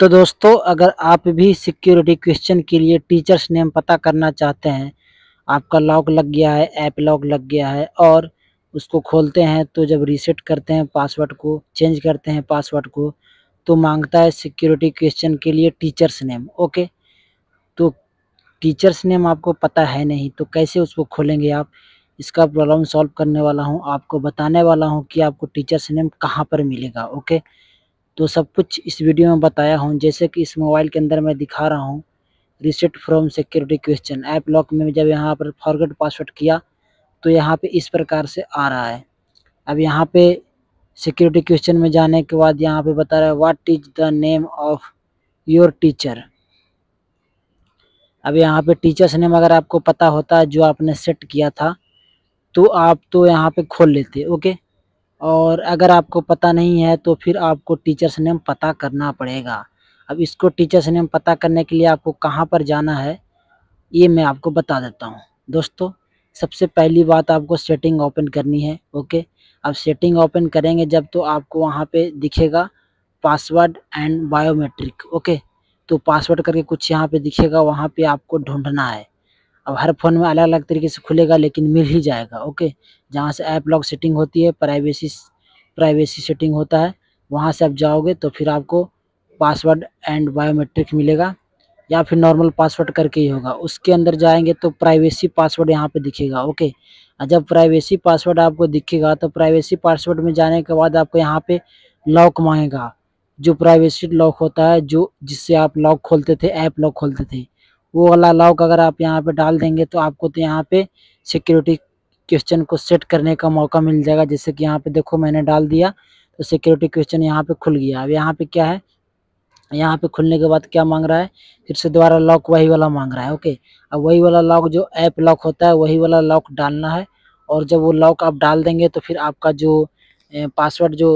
तो दोस्तों अगर आप भी सिक्योरिटी क्वेश्चन के लिए टीचर्स नेम पता करना चाहते हैं आपका लॉक लग गया है ऐप लॉक लग गया है और उसको खोलते हैं तो जब रीसेट करते हैं पासवर्ड को चेंज करते हैं पासवर्ड को तो मांगता है सिक्योरिटी क्वेश्चन के लिए टीचर्स नेम ओके तो टीचर्स नेम आपको पता है नहीं तो कैसे उसको खोलेंगे आप इसका प्रॉब्लम सॉल्व करने वाला हूँ आपको बताने वाला हूँ कि आपको टीचर्स नेम कहाँ पर मिलेगा ओके तो सब कुछ इस वीडियो में बताया हूँ जैसे कि इस मोबाइल के अंदर मैं दिखा रहा हूँ reset from security question app lock में जब यहाँ पर फॉरगेट पासवर्ड किया तो यहाँ पे इस प्रकार से आ रहा है अब यहाँ पे सिक्योरिटी क्वेश्चन में जाने के बाद यहाँ पे बता रहा है what is the name of your teacher अब यहाँ पे टीचर्स नेम अगर आपको पता होता है जो आपने सेट किया था तो आप तो यहाँ पे खोल लेते ओके और अगर आपको पता नहीं है तो फिर आपको टीचर्स नेम पता करना पड़ेगा अब इसको टीचर्स नेम पता करने के लिए आपको कहाँ पर जाना है ये मैं आपको बता देता हूँ दोस्तों सबसे पहली बात आपको सेटिंग ओपन करनी है ओके अब सेटिंग ओपन करेंगे जब तो आपको वहाँ पे दिखेगा पासवर्ड एंड बायोमेट्रिक ओके तो पासवर्ड करके कुछ यहाँ पे दिखेगा वहाँ पे आपको ढूंढना है अब हर फ़ोन में अलग अलग तरीके से खुलेगा लेकिन मिल ही जाएगा ओके जहाँ से ऐप लॉक सेटिंग होती है प्राइवेसी प्राइवेसी सेटिंग होता है वहाँ से आप जाओगे तो फिर आपको पासवर्ड एंड बायोमेट्रिक मिलेगा या फिर नॉर्मल पासवर्ड करके ही होगा उसके अंदर जाएंगे तो प्राइवेसी पासवर्ड यहाँ पे दिखेगा ओके जब प्राइवेसी पासवर्ड आपको दिखेगा तो प्राइवेसी पासवर्ड में जाने के बाद आपको यहाँ पे लॉक मांगेगा जो प्राइवेसी लॉक होता है जो जिससे आप लॉक खोलते थे ऐप लॉक खोलते थे वो वाला लॉक अगर आप यहाँ पे डाल देंगे तो आपको तो यहाँ पे सिक्योरिटी क्वेश्चन को सेट करने का मौका मिल जाएगा जैसे कि यहाँ पे देखो मैंने डाल दिया तो सिक्योरिटी क्वेश्चन यहाँ पे खुल गया अब यहाँ पे क्या है यहाँ पे खुलने के बाद क्या मांग रहा है फिर से दोबारा लॉक वही वाला मांग रहा है ओके अब वही वाला लॉक जो ऐप लॉक होता है वही वाला लॉक डालना है और जब वो लॉक आप डाल देंगे तो फिर आपका जो पासवर्ड जो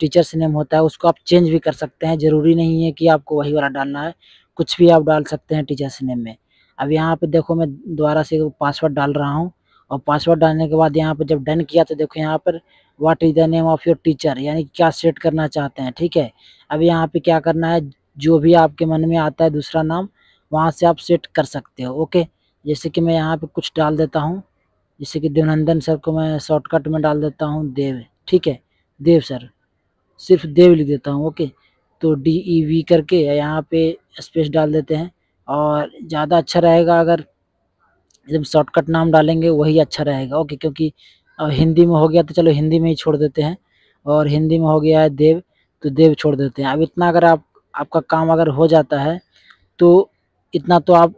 टीचर्स नेम होता है उसको आप चेंज भी कर सकते हैं ज़रूरी नहीं है कि आपको वही वाला डालना है कुछ भी आप डाल सकते हैं टीचर्स नेम में अब यहाँ पे देखो मैं दोबारा से पासवर्ड डाल रहा हूँ और पासवर्ड डालने के बाद यहाँ पर जब डन किया तो देखो यहाँ पर what is the name of your teacher यानी क्या सेट करना चाहते हैं ठीक है अब यहाँ पर क्या करना है जो भी आपके मन में आता है दूसरा नाम वहाँ से आप सेट कर सकते हो ओके जैसे कि मैं यहाँ पर कुछ डाल देता हूँ जैसे कि देवनंदन सर को मैं शॉर्टकट में डाल देता हूँ देव ठीक है देव सर सिर्फ देव लिख देता हूँ ओके तो डी ई वी करके यहाँ पे स्पेस डाल देते हैं और ज़्यादा अच्छा रहेगा अगर एकदम शॉर्टकट नाम डालेंगे वही अच्छा रहेगा ओके क्योंकि अब हिंदी में हो गया तो चलो हिंदी में ही छोड़ देते हैं और हिंदी में हो गया है देव तो देव छोड़ देते हैं अब इतना अगर आप आपका काम अगर हो जाता है तो इतना तो आप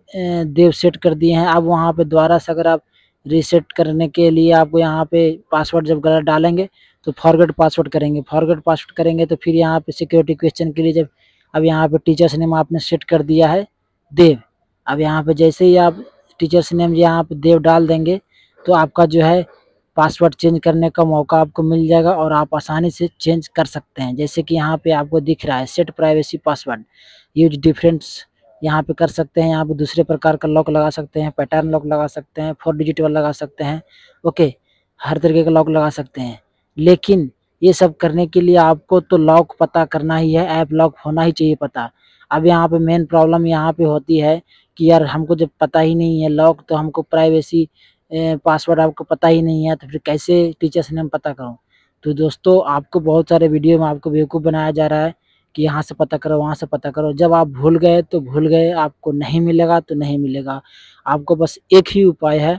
देव सेट कर दिए हैं अब वहाँ पे दोबारा से अगर आप रीसेट करने के लिए आपको यहाँ पे पासवर्ड जब गलत डालेंगे तो फॉरगेट पासवर्ड करेंगे फॉरगेट पासवर्ड करेंगे तो फिर यहाँ पे सिक्योरिटी क्वेश्चन के लिए जब अब यहाँ पे टीचर्स नेम आपने सेट कर दिया है देव अब यहाँ पे जैसे ही आप टीचर्स नेम यहाँ पे देव डाल देंगे तो आपका जो है पासवर्ड चेंज करने का मौका आपको मिल जाएगा और आप आसानी से चेंज कर सकते हैं जैसे कि यहाँ पर आपको दिख रहा है set privacy password use differents यहाँ पे कर सकते हैं यहाँ पे दूसरे प्रकार का लॉक लगा सकते हैं पैटर्न लॉक लगा सकते हैं फोर डिजिट वाला लगा सकते हैं ओके हर तरीके का लॉक लगा सकते हैं लेकिन ये सब करने के लिए आपको तो लॉक पता करना ही है ऐप लॉक होना ही चाहिए पता अब यहाँ पे मेन प्रॉब्लम यहाँ पे होती है कि यार हमको जब पता ही नहीं है लॉक तो हमको प्राइवेसी पासवर्ड आपको पता ही नहीं है तो फिर कैसे टीचर्स ने पता करूँ तो दोस्तों आपको बहुत सारे वीडियो में आपको बेवकूफ़ बनाया जा रहा है कि यहाँ से पता करो वहाँ से पता करो जब आप भूल गए तो भूल गए आपको नहीं मिलेगा तो नहीं मिलेगा आपको बस एक ही उपाय है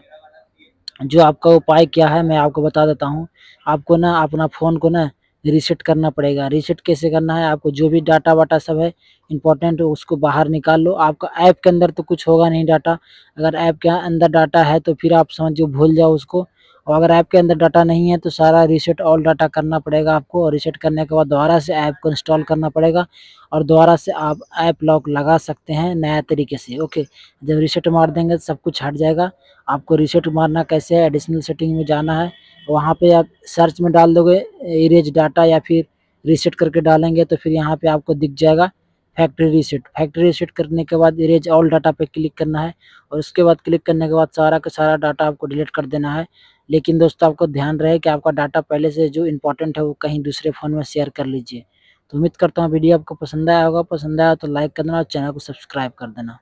जो आपका उपाय क्या है मैं आपको बता देता हूँ आपको ना अपना फ़ोन को ना रीसेट करना पड़ेगा रीसेट कैसे करना है आपको जो भी डाटा वाटा सब है इंपॉर्टेंट उसको बाहर निकाल लो आपका ऐप के अंदर तो कुछ होगा नहीं डाटा अगर ऐप के अंदर डाटा है तो फिर आप समझो भूल जाओ उसको और अगर ऐप के अंदर डाटा नहीं है तो सारा रीसेट ऑल डाटा करना पड़ेगा आपको और रीसेट करने के बाद दोबारा से ऐप को इंस्टॉल करना पड़ेगा और दोबारा से आप ऐप लॉक लगा सकते हैं नया तरीके से ओके जब रीसेट मार देंगे तो सब कुछ हट जाएगा आपको रीसेट मारना कैसे है एडिशनल सेटिंग में जाना है वहाँ पर आप सर्च में डाल दोगे इरेज डाटा या फिर रीसेट करके डालेंगे तो फिर यहाँ पर आपको दिख जाएगा फैक्ट्री रीसेट फैक्ट्री रीसेट करने के बाद इरेज ऑल डाटा पे क्लिक करना है और उसके बाद क्लिक करने के बाद सारा का सारा डाटा आपको डिलीट कर देना है लेकिन दोस्तों आपको ध्यान रहे कि आपका डाटा पहले से जो इंपॉर्टेंट है वो कहीं दूसरे फ़ोन में शेयर कर लीजिए तो उम्मीद करता हूँ वीडियो आपको पसंद आया होगा पसंद आया तो लाइक कर देना और चैनल को सब्सक्राइब कर देना